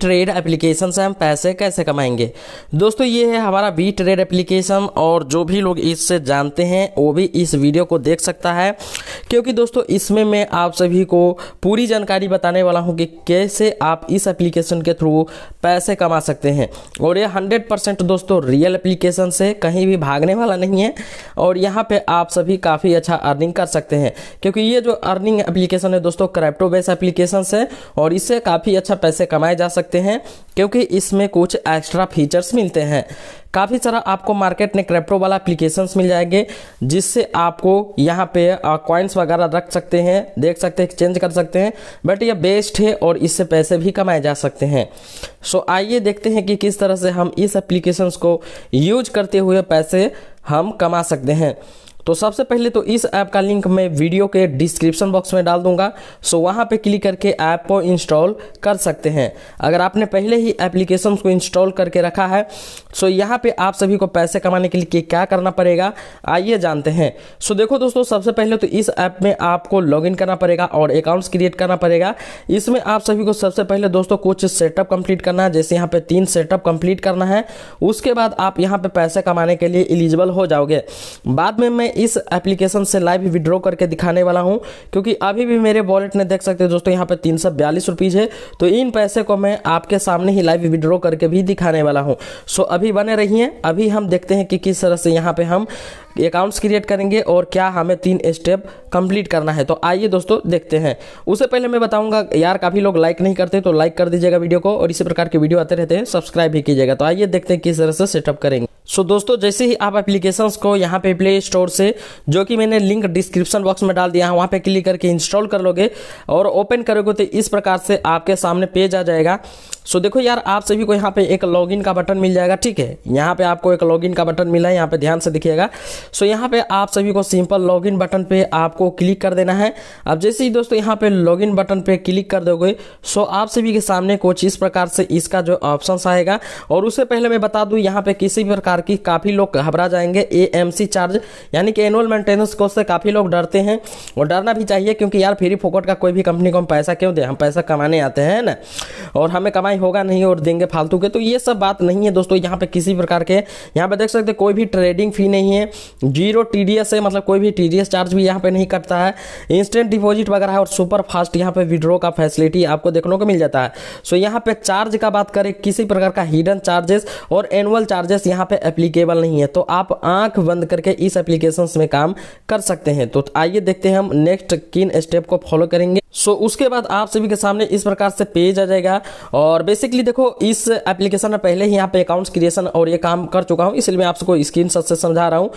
trade application से हम पैसे कैसे कमाएंगे दोस्तों ये है हमारा बी ट्रेड एप्लीकेशन और जो भी लोग इससे जानते हैं वो भी इस वीडियो को देख सकता है क्योंकि दोस्तों इसमें मैं आप सभी को पूरी जानकारी बताने वाला हूं कि कैसे आप इस एप्लीकेशन के थ्रू पैसे कमा सकते हैं और ये हंड्रेड परसेंट दोस्तों रियल एप्लीकेशन से कहीं भी भागने वाला नहीं है और यहाँ पर आप सभी काफ़ी अच्छा अर्निंग कर सकते हैं क्योंकि ये जो अर्निंग एप्लीकेशन है दोस्तों क्रैप्टो बेस एप्लीकेशन से और इससे काफ़ी अच्छा पैसे कमाए जा सकते हैं क्योंकि इसमें कुछ एक्स्ट्रा फीचर्स मिलते हैं काफ़ी सारा आपको मार्केट में क्रेप्टो वाला एप्लीकेशंस मिल जाएंगे जिससे आपको यहाँ पे कॉइन्स वगैरह रख सकते हैं देख सकते हैं एक्सचेंज कर सकते हैं बट ये बेस्ट है और इससे पैसे भी कमाए जा सकते हैं सो आइए देखते हैं कि किस तरह से हम इस एप्लीकेशंस को यूज करते हुए पैसे हम कमा सकते हैं तो सबसे पहले तो इस ऐप का लिंक मैं वीडियो के डिस्क्रिप्शन बॉक्स में डाल दूंगा सो वहाँ पे क्लिक करके ऐप को इंस्टॉल कर सकते हैं अगर आपने पहले ही एप्लीकेशन को इंस्टॉल करके रखा है सो यहाँ पे आप सभी को पैसे कमाने के लिए क्या करना पड़ेगा आइए जानते हैं सो देखो दोस्तों सबसे पहले तो इस ऐप में आपको लॉग करना पड़ेगा और अकाउंट्स क्रिएट करना पड़ेगा इसमें आप सभी को सबसे पहले दोस्तों कुछ सेटअप कम्प्लीट करना है जैसे यहाँ पर तीन सेटअप कंप्लीट करना है उसके बाद आप यहाँ पर पैसे कमाने के लिए एलिजिबल हो जाओगे बाद में मैं इस एप्लीकेशन से लाइव विड्रॉ करके दिखाने वाला हूँ क्योंकि अभी भी मेरे वॉलेट में देख सकते हैं दोस्तों यहाँ पे तीन सौ बयालीस रुपीज़ है तो इन पैसे को मैं आपके सामने ही लाइव विड्रॉ करके भी दिखाने वाला हूँ सो अभी बने रहिए अभी हम देखते हैं कि किस तरह से यहाँ पे हम अकाउंट्स क्रिएट करेंगे और क्या हमें तीन स्टेप कंप्लीट करना है तो आइए दोस्तों देखते हैं उससे पहले मैं बताऊंगा यार काफ़ी लोग लाइक नहीं करते तो लाइक कर दीजिएगा वीडियो को और इसी प्रकार के वीडियो आते रहते हैं सब्सक्राइब भी कीजिएगा तो आइए देखते हैं किस तरह से सेटअप करेंगे सो so, दोस्तों जैसे ही आप एप्लीकेशंस को यहाँ पे प्ले स्टोर से जो कि मैंने लिंक डिस्क्रिप्शन बॉक्स में डाल दिया है वहाँ पे क्लिक करके इंस्टॉल कर लोगे और ओपन करोगे तो इस प्रकार से आपके सामने पेज आ जाएगा सो देखो यार आप सभी को यहाँ पे एक लॉगिन का बटन मिल जाएगा ठीक है यहाँ पे आपको एक लॉगिन का बटन मिला है यहाँ पे ध्यान से दिखिएगा सो यहाँ पे आप सभी को सिंपल लॉगिन बटन पे आपको क्लिक कर देना है अब जैसे ही दोस्तों यहाँ पे लॉगिन बटन पे क्लिक कर दोगे सो आप सभी के सामने कुछ इस प्रकार से इसका जो ऑप्शन आएगा और उससे पहले मैं बता दूँ यहाँ पे किसी भी प्रकार की काफ़ी लोग घबरा जाएंगे ए चार्ज यानी कि एनुअल मेंटेनेंस को से काफ़ी लोग डरते हैं और डरना भी चाहिए क्योंकि यार फ्री फोकट का कोई भी कंपनी को हम पैसा क्यों दें हम पैसा कमाने आते हैं ना और हमें कमाई ई होगा नहीं और देंगे फालतू के तो ये सब बात नहीं है दोस्तों यहाँ पे किसी प्रकार के यहाँ पे देख सकते कोई भी ट्रेडिंग फी नहीं है जीरो टीडीएस है मतलब कोई भी टीडीएस चार्ज भी यहाँ पे नहीं करता है इंस्टेंट डिपॉजिट वगैरह है और सुपर फास्ट यहाँ पे विड्रो का फैसिलिटी आपको देखने को मिल जाता है सो यहाँ पे चार्ज का बात करें किसी प्रकार का हिडन चार्जेस और एनुअल चार्जेस यहाँ पे एप्लीकेबल नहीं है तो आप आंख बंद करके इस एप्लीकेशन में काम कर सकते हैं तो आइए देखते हैं हम नेक्स्ट किन स्टेप को फॉलो करेंगे सो so, उसके बाद आप सभी के सामने इस प्रकार से पेज आ जाएगा और बेसिकली देखो इस एप्लीकेशन में पहले ही यहाँ पे अकाउंट्स क्रिएशन और ये काम कर चुका हूँ इसलिए मैं आपको स्क्रीन से समझा रहा हूँ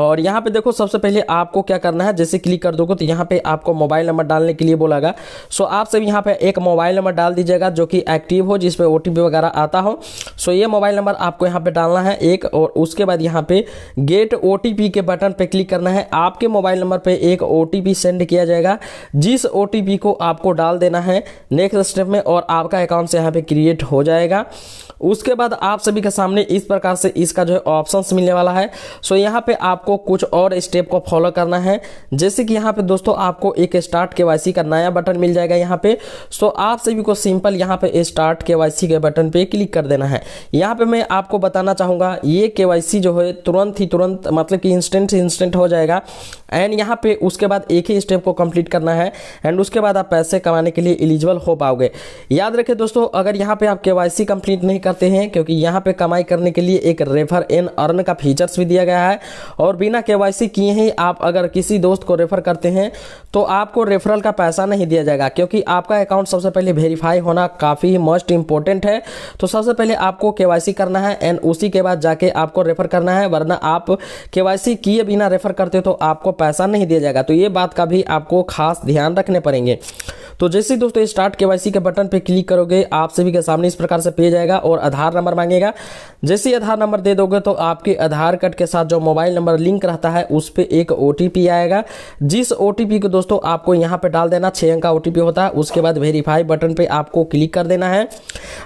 और यहाँ पे देखो सबसे पहले आपको क्या करना है जैसे क्लिक कर दोगे तो यहाँ पे आपको मोबाइल नंबर डालने के लिए बोलागा सो so, आप सभी यहाँ पे एक मोबाइल नंबर डाल दीजिएगा जो कि एक्टिव हो जिसपे ओ वगैरह आता हो सो so, ये मोबाइल नंबर आपको यहाँ पर डालना है एक और उसके बाद यहाँ पे गेट ओ के बटन पर क्लिक करना है आपके मोबाइल नंबर पर एक ओ सेंड किया जाएगा जिस ओ को आपको डाल देना है नेक्स्ट स्टेप में और आपका अकाउंट यहाँ पे क्रिएट हो जाएगा उसके बाद आप सभी के सामने इस प्रकार से इसका जो है ऑप्शंस मिलने वाला है सो यहाँ पे आपको कुछ और स्टेप को फॉलो करना है जैसे कि यहाँ पे दोस्तों आपको एक स्टार्ट के का नया बटन मिल जाएगा यहाँ पे सो आप सभी को सिंपल यहाँ पे स्टार्ट के के बटन पे क्लिक कर देना है यहाँ पे मैं आपको बताना चाहूँगा ये के जो है तुरंत ही तुरंत मतलब कि इंस्टेंट इंस्टेंट हो जाएगा एंड यहाँ पे उसके बाद एक ही स्टेप को कंप्लीट करना है एंड उसके बाद आप पैसे कमाने के लिए एलिजिबल हो पाओगे याद रखें दोस्तों अगर यहाँ पे आप के वाई कंप्लीट नहीं करते हैं क्योंकि यहाँ पे कमाई करने के लिए एक रेफर एन अर्न का फीचर्स भी दिया गया है और बिना के वाई किए ही आप अगर किसी दोस्त को रेफर करते हैं तो आपको रेफरल का पैसा नहीं दिया जाएगा क्योंकि आपका अकाउंट सबसे पहले वेरीफाई होना काफ़ी मोस्ट इंपॉर्टेंट है तो सबसे पहले आपको के करना है एंड उसी के बाद जाके आपको रेफर करना है वरना आप के किए बिना रेफर करते तो आपको पैसा नहीं दिया जाएगा तो ये बात का भी आपको खास ध्यान रखने पड़ेंगे करेंगे तो जैसे दोस्तों स्टार्ट के वाई के बटन पर क्लिक करोगे आप सभी के सामने इस प्रकार से पेज आएगा और आधार नंबर मांगेगा जैसे ही आधार नंबर दे दोगे तो आपके आधार कार्ड के साथ जो मोबाइल नंबर लिंक रहता है उस पर एक ओ आएगा जिस ओ को दोस्तों आपको यहाँ पर डाल देना छः अंक का ओ होता है उसके बाद वेरीफाई बटन पर आपको क्लिक कर देना है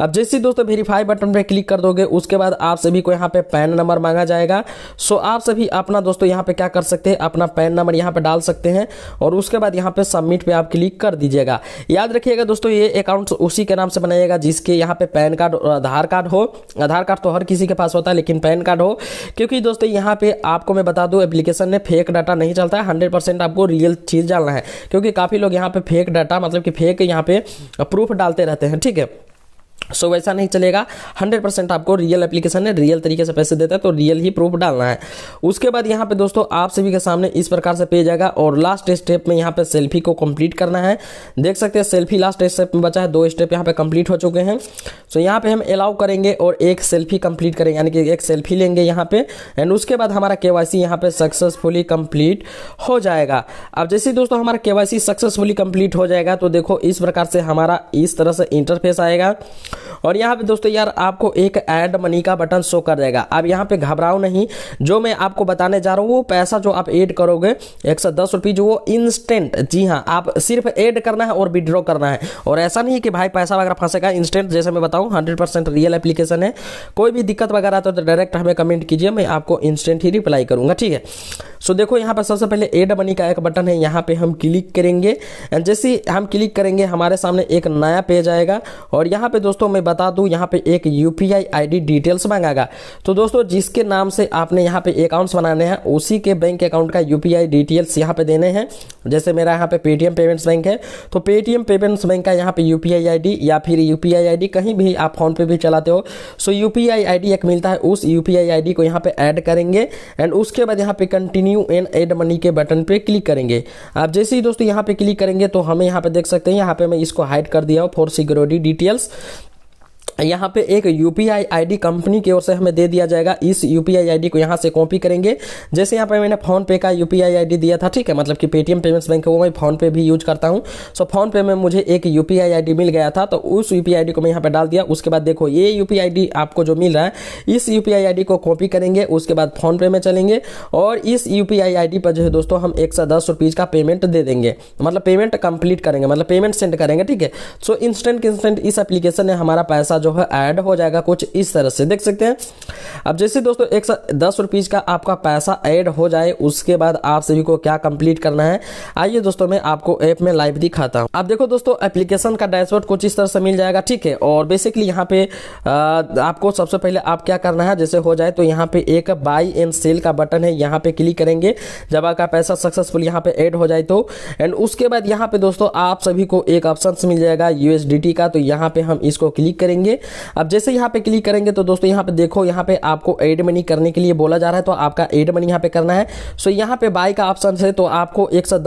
अब जैसे दोस्तों वेरीफाई बटन पर क्लिक कर दोगे उसके बाद आप सभी को यहाँ पर पैन नंबर मांगा जाएगा सो आप सभी अपना दोस्तों यहाँ पर क्या कर सकते हैं अपना पैन नंबर यहाँ पर डाल सकते हैं और उसके बाद यहाँ पर सबमिट पर आप क्लिक क्लिक कर दीजिएगा याद रखिएगा दोस्तों ये अकाउंट उसी के नाम से बनाइएगा जिसके यहाँ पे पैन कार्ड और आधार कार्ड हो आधार कार्ड तो हर किसी के पास होता है लेकिन पैन कार्ड हो क्योंकि दोस्तों यहाँ पे आपको मैं बता दूँ एप्लीकेशन में फेक डाटा नहीं चलता है हंड्रेड आपको रियल चीज़ डालना है क्योंकि काफ़ी लोग यहाँ पर फेक डाटा मतलब कि फेक यहाँ पर प्रूफ डालते रहते हैं ठीक है सो so, वैसा नहीं चलेगा 100 परसेंट आपको रियल एप्लीकेशन है रियल तरीके से पैसे देता है तो रियल ही प्रूफ डालना है उसके बाद यहाँ पे दोस्तों आप सभी के सामने इस प्रकार से पेज आएगा और लास्ट स्टेप में यहाँ पे सेल्फी को कंप्लीट करना है देख सकते हैं सेल्फी लास्ट स्टेप में बचा है दो स्टेप यहाँ पे कंप्लीट हो चुके हैं सो so, यहाँ पे हम अलाउ करेंगे और एक सेल्फी कम्प्लीट करेंगे यानी कि एक सेल्फी लेंगे यहाँ पे एंड उसके बाद हमारा के वाई यहाँ पे सक्सेसफुली कम्प्लीट हो जाएगा अब जैसे दोस्तों हमारा के वाई सक्सेसफुली कम्प्लीट हो जाएगा तो देखो इस प्रकार से हमारा इस तरह से इंटरफेस आएगा और यहाँ पे दोस्तों यार आपको एक ऐड मनी का बटन शो कर देगा अब यहाँ पे घबराओ नहीं जो मैं आपको बताने जा रहा हूँ वो पैसा जो आप ऐड करोगे एक सौ दस रुपये जो वो इंस्टेंट जी हाँ आप सिर्फ ऐड करना है और विड्रॉ करना है और ऐसा नहीं है कि भाई पैसा वगैरह फंसेगा इंस्टेंट जैसे मैं बताऊँ हंड्रेड परसेंट रियल एप्लीकेशन है कोई भी दिक्कत वगैरह तो डायरेक्ट हमें कमेंट कीजिए मैं आपको इंस्टेंट ही रिप्लाई करूँगा ठीक है सो देखो यहाँ पर सबसे पहले एड मनी e का एक बटन है यहाँ पे हम क्लिक करेंगे एंड जैसे हम क्लिक करेंगे हमारे सामने एक नया पेज आएगा और यहाँ पे दोस्तों मैं बता दूँ यहाँ पे एक यू पी डिटेल्स मांगागा तो दोस्तों जिसके नाम से आपने यहाँ पे अकाउंट्स बनाने हैं उसी के बैंक अकाउंट का यू डिटेल्स यहाँ पे देने हैं जैसे मेरा यहाँ पे पेटीएम पेमेंट्स बैंक है तो पेटीएम पेमेंट्स बैंक का यहाँ पे यू पी या फिर यू पी कहीं भी आप फोन पे भी चलाते हो सो यू पी एक मिलता है उस यू पी को यहाँ पे ऐड करेंगे एंड उसके बाद यहाँ पे continue new and add money के बटन पे क्लिक करेंगे आप जैसे ही दोस्तों यहाँ पे क्लिक करेंगे तो हमें यहाँ पे देख सकते हैं यहाँ पे मैं इसको हाइड कर दिया हूँ फॉर सिक्योरिटी डिटेल्स यहाँ पे एक यू पी कंपनी की ओर से हमें दे दिया जाएगा इस यू पी को यहाँ से कॉपी करेंगे जैसे यहाँ पे मैंने फोन पे का यू पी दिया था ठीक है मतलब कि पेटीएम पेमेंट्स बैंक वो मैं फोन पे भी यूज करता हूँ सो फोन पे में मुझे एक यू पी मिल गया था तो उस यू पी को मैं यहाँ पे डाल दिया उसके बाद देखो ये यू पी आपको जो मिल रहा है इस यू पी को कॉपी करेंगे उसके बाद फोन पे में चलेंगे और इस यू पी पर जो है दोस्तों हम एक सौ दस रुपीज़ का पेमेंट दे देंगे मतलब पेमेंट कंप्लीट करेंगे मतलब पेमेंट सेंड करेंगे ठीक है सो इंस्टेंट इंस्टेंट इस एप्लीकेशन ने हमारा पैसा जो है ऐड हो जाएगा कुछ इस तरह से देख सकते हैं अब जैसे दोस्तों एक दस रुपीज़ का आपका पैसा ऐड हो जाए उसके बाद आप सभी को क्या कंप्लीट करना है आइए दोस्तों मैं आपको ऐप में लाइव दिखाता हूँ आप देखो दोस्तों एप्लीकेशन का डैशबोर्ड कुछ इस तरह से मिल जाएगा ठीक है और बेसिकली यहाँ पे आपको सबसे पहले आप क्या करना है जैसे हो जाए तो यहाँ पे एक बाई एंड सेल का बटन है यहाँ पे क्लिक करेंगे जब आपका पैसा सक्सेसफुल यहाँ पे ऐड हो जाए तो एंड उसके बाद यहाँ पे दोस्तों आप सभी को एक ऑप्शन मिल जाएगा यूएसडीटी का तो यहाँ पे हम इसको क्लिक करेंगे लिए अब जैसे यहाँ पे क्लिक करेंगे तो दोस्तों यहाँ पे देखो यहाँ पे आपको एड मनी करने के लिए बोला जा रहा है तो आपका एड मनी यहाँ पे करना है सो यहाँ पे बाय का ऑप्शन है तो आपको एक सौ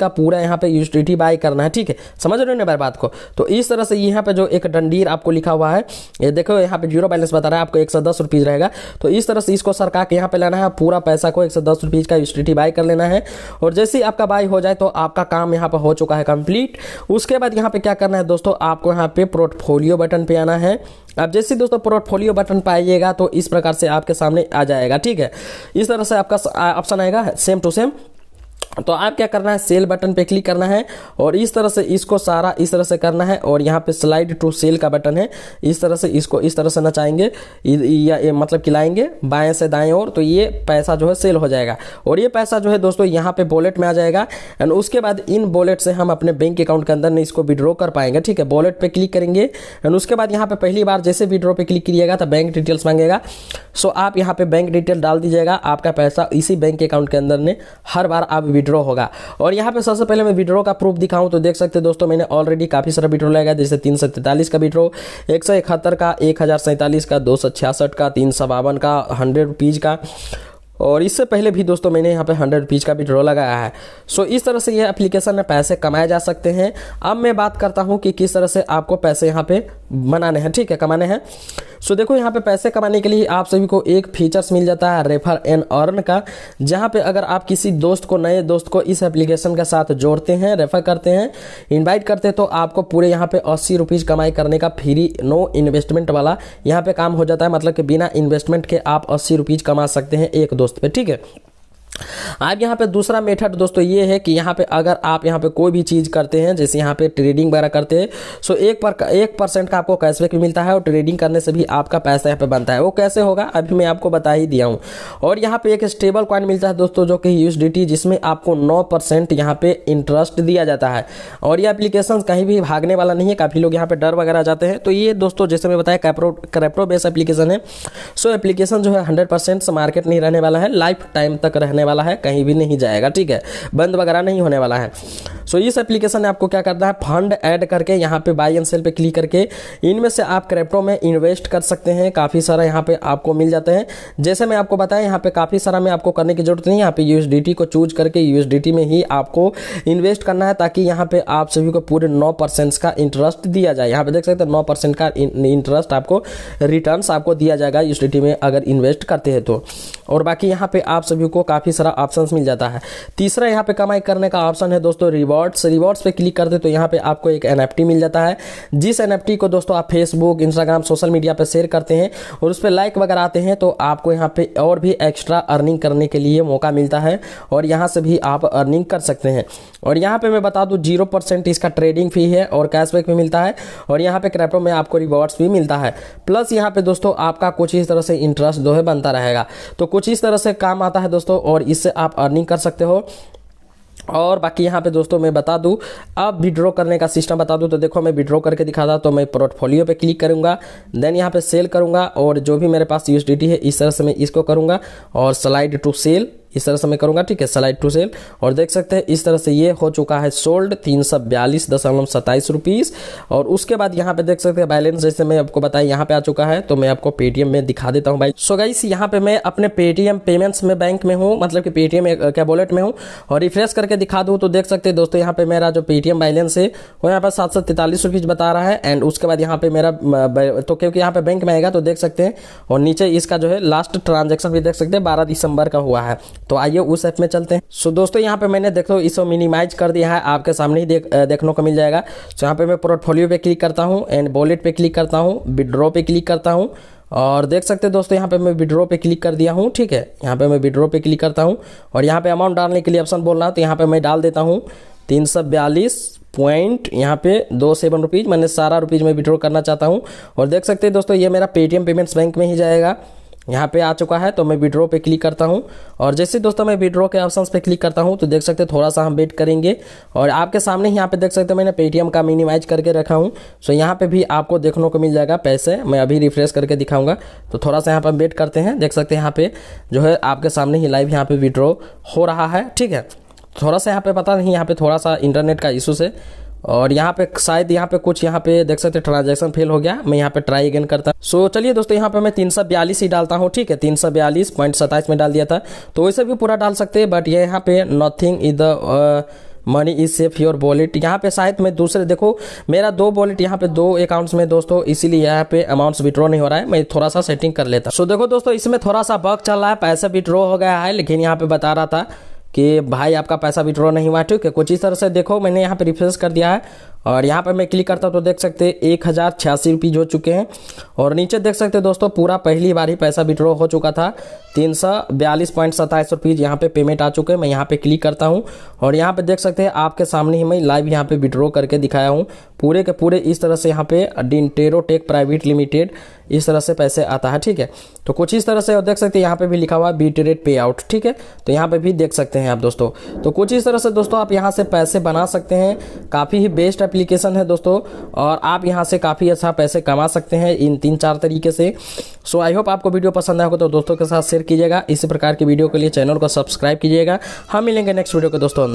का पूरा यहाँ पे यूटिलिटी बाय करना है ठीक है समझ रहे हो ना बात को तो इस तरह से यहाँ पे जो एक डंडीर आपको लिखा हुआ है ये देखो यहाँ पे जीरो बैलेंस बता रहा है आपको एक रहेगा तो इस तरह से इसको सरकार के यहाँ पे लेना है पूरा पैसा को एक का यूटिलिटी बाय कर लेना है और जैसे ही आपका बाय हो जाए तो आपका काम यहाँ पर हो चुका है कंप्लीट उसके बाद यहाँ पे क्या करना है दोस्तों आपको यहाँ पे पोर्टफोलियो बटन पे आना है है आप जैसे दोस्तों पोर्टफोलियो बटन पाइएगा तो इस प्रकार से आपके सामने आ जाएगा ठीक है इस तरह से आपका ऑप्शन आएगा सेम टू सेम तो आप क्या करना है सेल बटन पे क्लिक करना है और इस तरह से इसको सारा इस तरह से करना है और यहाँ पे स्लाइड टू सेल का बटन है इस तरह से इसको इस तरह से नचाएंगे या ये मतलब खिलाएंगे बाएं से दाएं और तो ये पैसा जो है सेल हो जाएगा और ये पैसा जो है दोस्तों यहाँ पे बॉलेट में आ जाएगा एंड उसके बाद इन बॉलेट से हम अपने बैंक अकाउंट के अंदर नहीं इसको विड्रॉ कर पाएंगे ठीक है बॉलेट पर क्लिक करेंगे एंड उसके बाद यहाँ पर पहली बार जैसे विड्रॉ पर क्लिक करिएगा तो बैंक डिटेल्स मांगेगा सो आप यहाँ पर बैंक डिटेल डाल दीजिएगा आपका पैसा इसी बैंक अकाउंट के अंदर ने हर बार आप विड्रॉ होगा और यहाँ पे सबसे पहले मैं विड्रॉ का प्रूफ दिखाऊँ तो देख सकते दोस्तों मैंने ऑलरेडी काफ़ी सारा विड्रॉ लगाया जैसे तीन का विड्रो एक का एक का दो का तीन बावन का हंड्रेड रुपीज़ का और इससे पहले भी दोस्तों मैंने यहाँ पे हंड्रेड रुपीज़ का भी लगाया है सो इस तरह से ये एप्लीकेशन में पैसे कमाए जा सकते हैं अब मैं बात करता हूँ कि किस तरह से आपको पैसे यहाँ पे बनाने हैं ठीक है कमाने हैं सो देखो यहाँ पे पैसे कमाने के लिए आप सभी को एक फीचर्स मिल जाता है रेफर एन अर्न का जहाँ पे अगर आप किसी दोस्त को नए दोस्त को इस एप्लीकेशन के साथ जोड़ते हैं रेफर करते हैं इन्वाइट करते हैं तो आपको पूरे यहाँ पे अस्सी रुपीज़ कमाई करने का फ्री नो इन्वेस्टमेंट वाला यहाँ पे काम हो जाता है मतलब कि बिना इन्वेस्टमेंट के आप अस्सी रुपीज़ कमा सकते हैं एक दोस्त पे ठीक है अब यहाँ पे दूसरा मेथड दोस्तों ये है कि यहाँ पे अगर आप यहाँ पे कोई भी चीज़ करते हैं जैसे यहाँ पे ट्रेडिंग वगैरह करते हैं सो एक पर एक परसेंट का आपको कैशबैक भी मिलता है और ट्रेडिंग करने से भी आपका पैसा यहाँ पे बनता है वो कैसे होगा अभी मैं आपको बता ही दिया हूँ और यहाँ पे एक स्टेबल कॉइन मिलता है दोस्तों जो कि यूएसडीटी जिसमें आपको नौ परसेंट यहाँ पे इंटरेस्ट दिया जाता है और ये एप्लीकेशन कहीं भी भागने वाला नहीं है काफ़ी लोग यहाँ पे डर वगैरह जाते हैं तो ये दोस्तों जैसे मैं बताया कैप्रो क्रैप्रो बेस एप्लीकेशन है सो एप्लीकेशन जो है हंड्रेड मार्केट नहीं रहने वाला है लाइफ टाइम तक रहने वाला है कहीं भी नहीं जाएगा ठीक है बंद वगैरह नहीं होने वाला है सो so, इस एप्लीकेशन में आपको क्या करना है फंड ऐड करके यहाँ पे बाई एंड सेल पे क्लिक करके इनमें से आप क्रिप्टो में इन्वेस्ट कर सकते हैं काफ़ी सारा यहाँ पे आपको मिल जाते हैं जैसे मैं आपको बताया यहाँ पे काफ़ी सारा मैं आपको करने की जरूरत नहीं यहाँ पे यू को चूज करके यू में ही आपको इन्वेस्ट करना है ताकि यहाँ पर आप सभी को पूरे नौ का इंटरेस्ट दिया जाए यहाँ पर देख सकते हैं नौ का इंटरेस्ट आपको रिटर्न आपको दिया जाएगा यूएसडीटी में अगर इन्वेस्ट करते हैं तो और बाकी यहाँ पे आप सभी को काफ़ी तीसरा ऑप्शन मिल जाता है तीसरा यहाँ पे कमाई करने का ऑप्शन है दोस्तों रिवॉर्ड्स रिवॉर्ड्स पे क्लिक करते तो यहाँ पे आपको एक एन मिल जाता है जिस एन को दोस्तों आप फेसबुक इंस्टाग्राम सोशल मीडिया पर शेयर करते हैं और उस पर लाइक वगैरह आते हैं तो आपको यहाँ पे और भी एक्स्ट्रा अर्निंग करने के लिए मौका मिलता है और यहाँ से भी आप अर्निंग कर सकते हैं और यहाँ पे मैं बता दूँ जीरो परसेंट इसका ट्रेडिंग फी है और कैशबैक भी मिलता है और यहाँ पे क्रेप्टो में आपको रिवॉर्ड्स भी मिलता है प्लस यहाँ पे दोस्तों आपका कुछ इस तरह से इंटरेस्ट जो है बनता रहेगा तो कुछ इस तरह से काम आता है दोस्तों और इससे आप अर्निंग कर सकते हो और बाकी यहाँ पे दोस्तों मैं बता दूँ अब विड्रॉ करने का सिस्टम बता दूँ तो देखो मैं विड्रॉ करके दिखा था तो मैं पोर्टफोलियो पे क्लिक करूँगा देन यहाँ पे सेल करूँगा और जो भी मेरे पास यूएसडीटी है इस तरह से मैं इसको करूँगा और स्लाइड टू सेल इस तरह से मैं करूंगा ठीक है स्लाइड टू सेल और देख सकते हैं इस तरह से ये हो चुका है सोल्ड तीन सौ बयालीस दशमलव सत्ताईस रुपीज़ और उसके बाद यहाँ पे देख सकते हैं बैलेंस जैसे मैं आपको बताया यहाँ पे आ चुका है तो मैं आपको पेटीएम में दिखा देता हूँ भाई सो गाइस यहाँ पे मैं अपने पेटीएम पेमेंट्स में बैंक में हूँ मतलब कि पेटीएम वॉलेट में हूँ और रिफ्रेश करके दिखा दूँ तो देख सकते हैं दोस्तों यहाँ पे मेरा जो पेटीएम बैलेंस है वो यहाँ पर सात सौ तैतालीस रुपीज़ बता रहा है एंड उसके बाद यहाँ पे मेरा तो क्योंकि यहाँ पे बैंक में आएगा तो देख सकते हैं और नीचे इसका जो है लास्ट ट्रांजेक्शन भी देख सकते हैं बारह दिसंबर का हुआ है तो आइए उस ऐप में चलते हैं सो दोस्तों यहाँ पे मैंने देखो इसको मिनिमाइज कर दिया है आपके सामने ही देख देखने को मिल जाएगा सो यहाँ पे मैं पोर्टफोलियो पे क्लिक करता हूँ एंड वॉलेट पे क्लिक करता हूँ विड्रॉ पे क्लिक करता हूँ और देख सकते हैं दोस्तों यहाँ पे मैं विड्रॉ पे क्लिक कर दिया हूँ ठीक है यहाँ पे मैं विड्रॉ पे क्लिक करता हूँ और यहाँ पे अमाउंट डालने के लिए ऑप्शन बोल रहा है तो यहाँ पे मैं डाल देता हूँ तीन सौ बयालीस पॉइंट यहाँ पे दो सेवन रुपीज़ मैंने सारा रुपीज़ में विड्रॉ करना चाहता हूँ और देख सकते हैं दोस्तों ये मेरा पेटीएम पेमेंट्स बैंक में ही जाएगा यहाँ पे आ चुका है तो मैं विड्रॉ पे क्लिक करता हूँ और जैसे दोस्तों मैं विड्रो के ऑप्शन पे क्लिक करता हूँ तो देख सकते हैं थोड़ा सा हम वेट करेंगे और आपके सामने यहाँ पे देख सकते हैं मैंने पेटीएम का मिनिमाइज करके रखा हूँ सो यहाँ पे भी आपको देखने को मिल जाएगा पैसे मैं अभी रिफ्रेश करके दिखाऊंगा तो थोड़ा सा यहाँ पर वेट करते हैं देख सकते हैं यहाँ पे जो है आपके सामने ही लाइव यहाँ पे विड्रो हो रहा है ठीक है थोड़ा सा यहाँ पे पता नहीं यहाँ पे थोड़ा सा इंटरनेट का इशू से और यहाँ पे शायद यहाँ पे कुछ यहाँ पे देख सकते ट्रांजेक्शन फेल हो गया मैं यहाँ पे ट्राई अगेन करता सो चलिए दोस्तों यहाँ पे मैं तीन सौ बयालीस ही डालता हूँ ठीक है तीन सौ बयालीस पॉइंट में डाल दिया था तो वैसे भी पूरा डाल सकते हैं बट ये यहाँ पे nothing is the money is safe your wallet यहाँ पे शायद मैं दूसरे देखो मेरा दो वॉलेट यहाँ पे दो अकाउंट्स में दोस्तों इसीलिए यहाँ पे अमाउंट्स विड्रॉ नहीं हो रहा है मैं थोड़ा सा सेटिंग कर लेता सो देखो दोस्तों इसमें थोड़ा सा बग चल रहा है पैसा विड्रॉ हो गया है लेकिन यहाँ पे बता रहा था कि भाई आपका पैसा विड्रॉ नहीं हुआ ठीक है कुछ इस तरह से देखो मैंने यहाँ पे रिफ्रेश कर दिया है और यहाँ पर मैं क्लिक करता हूँ तो देख सकते हैं एक हज़ार छियासी रुपीज़ हो चुके हैं और नीचे देख सकते हैं दोस्तों पूरा पहली बार ही पैसा विड्रॉ हो चुका था तीन सौ बयालीस पॉइंट सत्ताईस रुपीज़ यहाँ पर पे पेमेंट आ चुके हैं मैं यहाँ पे क्लिक करता हूँ और यहाँ पे देख सकते हैं आपके सामने ही मैं लाइव यहाँ पर विड्रॉ करके दिखाया हूँ पूरे के पूरे इस तरह से यहाँ पे डिंटेरो टेक प्राइवेट लिमिटेड इस तरह से पैसे आता है ठीक है तो कुछ इस तरह से और देख सकते हैं यहाँ पे भी लिखा हुआ है बीट रेट पे आउट ठीक है तो यहाँ पे भी देख सकते हैं आप दोस्तों तो कुछ इस तरह से दोस्तों आप यहाँ से पैसे बना सकते हैं काफ़ी ही बेस्ट ऐप एप्लीकेशन है दोस्तों और आप यहाँ से काफ़ी अच्छा पैसे कमा सकते हैं इन तीन चार तरीके से सो आई होप आपको वीडियो पसंद आएगा तो दोस्तों के साथ शेयर कीजिएगा इसी प्रकार की वीडियो के लिए चैनल को सब्सक्राइब कीजिएगा हम मिलेंगे नेक्स्ट वीडियो के दोस्तों